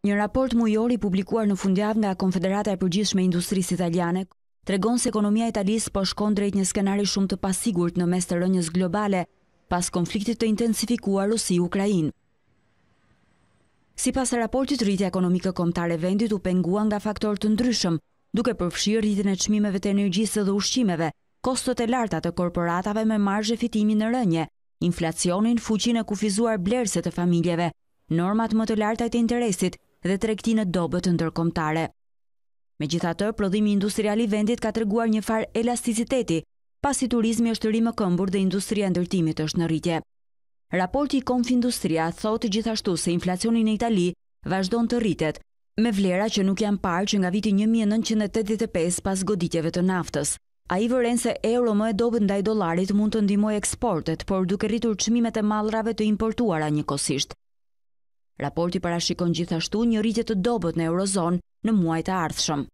Një raport mujori publikuar në fundjavë nga Konfederata e Përgjithshme Industrisë Italiane tregon se ekonomia italisë po shkon drejt një skenari shumë të pasigurt në mes të rënjës globale pas konfliktit të intensifikuar Rusi-Ukrainë. Si pas raportit rritja ekonomikë komtare vendit u pengua nga faktor të ndryshëm, duke përfshirë rritin e qmimeve të energjisë dhe ushqimeve, kostot e larta të korporatave me margje fitimi në rënje, inflacionin, fuqin e kufizuar blerëse të familjeve, normat më të larta e të interesit dhe të rekti në dobet të ndërkomtare. Me gjitha tërë, prodhimi industriali vendit ka të reguar një farë elasticiteti, pasi turizmi është rrimë këmbur dhe industria ndërtimit është në rritje. Raporti i Confindustria Industria thotë gjithashtu se inflacionin e Itali vazhdon të rritet, me vlera që nuk janë parë që nga viti 1985 pas goditjeve të naftës. A i vëren se euro më e dobet ndaj dolarit mund të ndimoj eksportet, por duke rritur qmimet e malrave të importuara një kosisht. Raporti parashikon gjithashtu një rritje të dobët në Eurozon në muajt e ardhshëm.